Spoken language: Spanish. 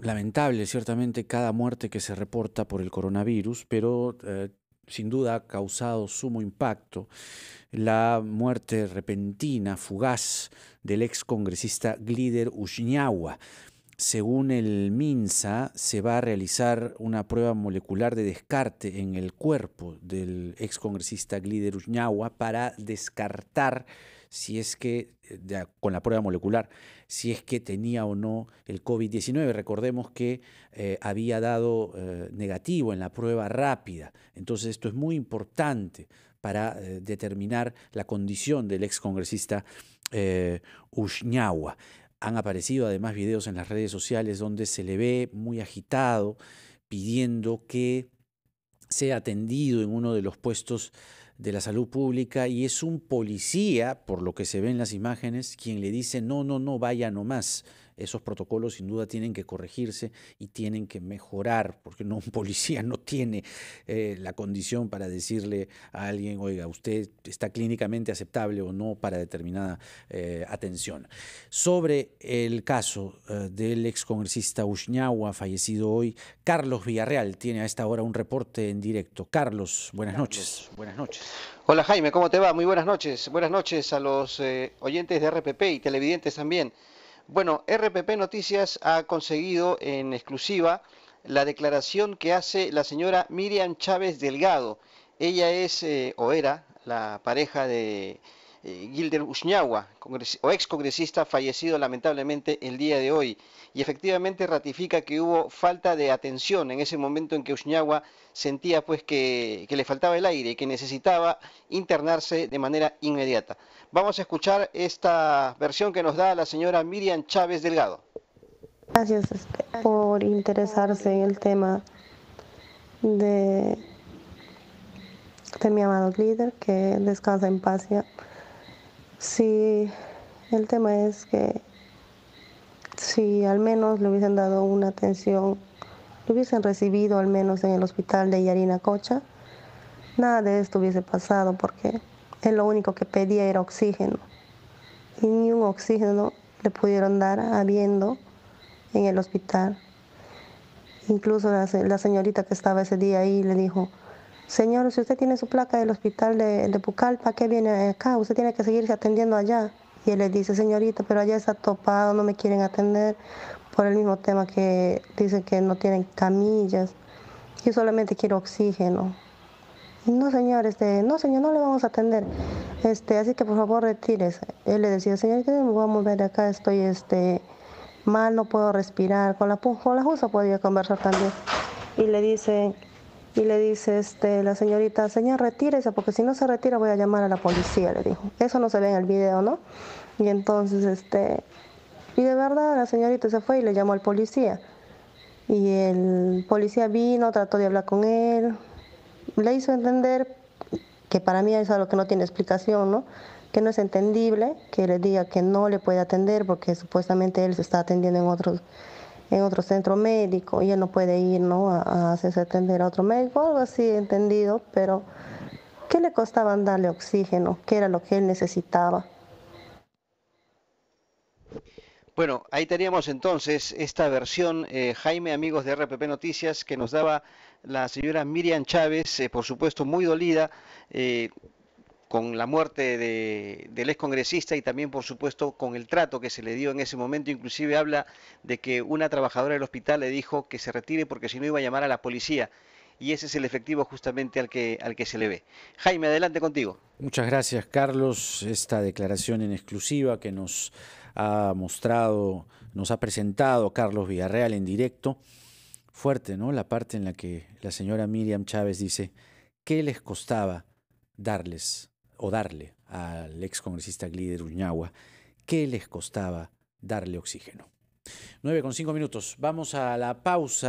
lamentable, ciertamente, cada muerte que se reporta por el coronavirus, pero eh, sin duda ha causado sumo impacto la muerte repentina, fugaz, del ex congresista Glider Ushñahua. Según el MINSA, se va a realizar una prueba molecular de descarte en el cuerpo del excongresista Glider ushniagua para descartar si es que, eh, con la prueba molecular, si es que tenía o no el COVID-19. Recordemos que eh, había dado eh, negativo en la prueba rápida. Entonces esto es muy importante para determinar la condición del ex excongresista Ushñahua. Han aparecido además videos en las redes sociales donde se le ve muy agitado pidiendo que sea atendido en uno de los puestos de la salud pública y es un policía, por lo que se ve en las imágenes, quien le dice, no, no, no, vaya nomás, esos protocolos sin duda tienen que corregirse y tienen que mejorar, porque no, un policía no tiene eh, la condición para decirle a alguien, oiga, usted está clínicamente aceptable o no para determinada eh, atención. Sobre el caso eh, del excongresista Ushñahua, fallecido hoy, Carlos Villarreal tiene a esta hora un reporte en directo. Carlos, buenas noches. Buenas noches. Hola Jaime, ¿cómo te va? Muy buenas noches. Buenas noches a los oyentes de RPP y televidentes también. Bueno, RPP Noticias ha conseguido en exclusiva la declaración que hace la señora Miriam Chávez Delgado. Ella es eh, o era la pareja de eh, Gilder Ushñagua, o ex congresista fallecido lamentablemente el día de hoy. Y efectivamente ratifica que hubo falta de atención en ese momento en que Usñagua sentía pues que, le faltaba el aire y que necesitaba internarse de manera inmediata. Vamos a escuchar esta versión que nos da la señora Miriam Chávez Delgado. Gracias por interesarse en el tema de, de mi amado líder, que descansa en paz ya. Sí, el tema es que si al menos le hubiesen dado una atención, lo hubiesen recibido al menos en el hospital de Yarina Cocha, nada de esto hubiese pasado porque él lo único que pedía era oxígeno. Y ni un oxígeno le pudieron dar habiendo en el hospital. Incluso la señorita que estaba ese día ahí le dijo, Señor, si usted tiene su placa del hospital de, de qué viene acá? Usted tiene que seguirse atendiendo allá. Y él le dice, señorita, pero allá está topado, no me quieren atender por el mismo tema que dicen que no tienen camillas. Yo solamente quiero oxígeno. No, señor, este, no, señor, no le vamos a atender. Este, así que por favor retírese. Él le decía, señor, que me voy a mover de acá, estoy este, mal, no puedo respirar. Con la, con la justa podía conversar también. Y le dice, y le dice este, la señorita, señor, retírese, porque si no se retira voy a llamar a la policía, le dijo. Eso no se ve en el video, ¿no? Y entonces, este, y de verdad la señorita se fue y le llamó al policía. Y el policía vino, trató de hablar con él, le hizo entender, que para mí es algo que no tiene explicación, ¿no? Que no es entendible que le diga que no le puede atender porque supuestamente él se está atendiendo en otros en otro centro médico y él no puede ir ¿no? A, hacerse atender a otro médico, algo así entendido, pero ¿qué le costaba darle oxígeno? ¿Qué era lo que él necesitaba? Bueno, ahí teníamos entonces esta versión, eh, Jaime, amigos de RPP Noticias, que nos daba la señora Miriam Chávez, eh, por supuesto muy dolida. Eh, con la muerte de, del excongresista y también, por supuesto, con el trato que se le dio en ese momento. Inclusive habla de que una trabajadora del hospital le dijo que se retire porque si no iba a llamar a la policía. Y ese es el efectivo justamente al que, al que se le ve. Jaime, adelante contigo. Muchas gracias, Carlos. Esta declaración en exclusiva que nos ha mostrado, nos ha presentado Carlos Villarreal en directo. Fuerte, ¿no? La parte en la que la señora Miriam Chávez dice, ¿qué les costaba darles o darle al excongresista Glider Uñagua, ¿qué les costaba darle oxígeno? 9 con 5 minutos. Vamos a la pausa.